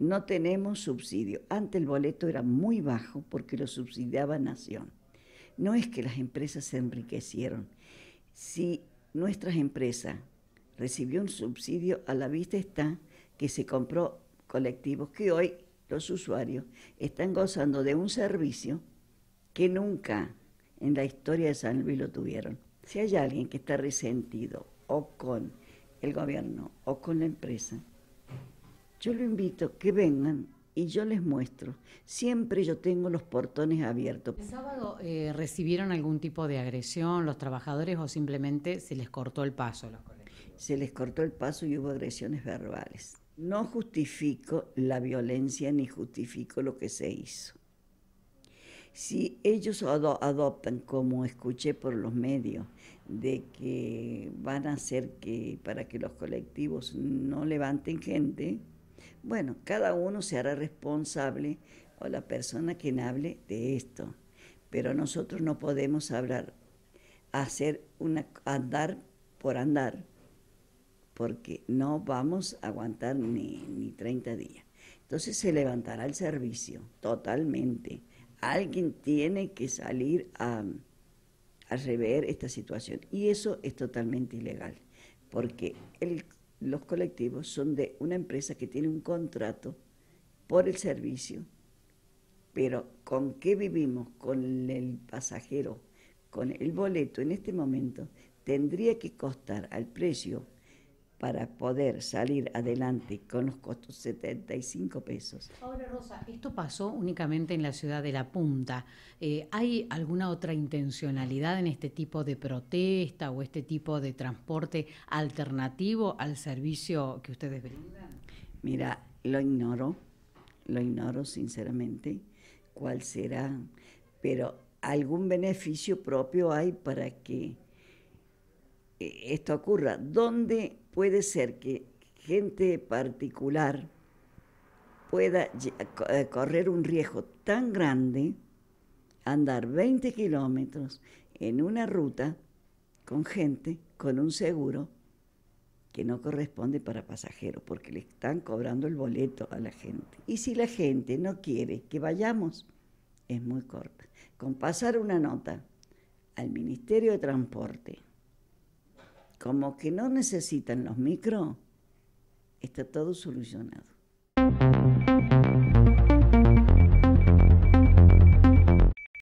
no tenemos subsidio. Antes el boleto era muy bajo porque lo subsidiaba Nación. No es que las empresas se enriquecieron. Si nuestras empresas recibió un subsidio, a la vista está que se compró colectivos que hoy los usuarios están gozando de un servicio que nunca en la historia de San Luis lo tuvieron. Si hay alguien que está resentido o con el gobierno o con la empresa, yo lo invito que vengan y yo les muestro. Siempre yo tengo los portones abiertos. ¿El sábado eh, recibieron algún tipo de agresión los trabajadores o simplemente se les cortó el paso a los colectivos? Se les cortó el paso y hubo agresiones verbales. No justifico la violencia ni justifico lo que se hizo. Si ellos adoptan, como escuché por los medios, de que van a hacer que para que los colectivos no levanten gente, bueno, cada uno se hará responsable o la persona quien hable de esto, pero nosotros no podemos hablar, hacer una andar por andar, porque no vamos a aguantar ni, ni 30 días. Entonces se levantará el servicio totalmente. Alguien tiene que salir a, a rever esta situación y eso es totalmente ilegal, porque el los colectivos son de una empresa que tiene un contrato por el servicio, pero ¿con qué vivimos? Con el pasajero, con el boleto en este momento, tendría que costar al precio para poder salir adelante con los costos 75 pesos. Ahora, Rosa, esto pasó únicamente en la ciudad de La Punta. Eh, ¿Hay alguna otra intencionalidad en este tipo de protesta o este tipo de transporte alternativo al servicio que ustedes brindan? Mira, lo ignoro, lo ignoro sinceramente, cuál será, pero algún beneficio propio hay para que esto ocurra, ¿dónde puede ser que gente particular pueda eh, correr un riesgo tan grande, andar 20 kilómetros en una ruta con gente, con un seguro que no corresponde para pasajeros, porque le están cobrando el boleto a la gente. Y si la gente no quiere que vayamos, es muy corta. Con pasar una nota al Ministerio de Transporte, como que no necesitan los micros, está todo solucionado.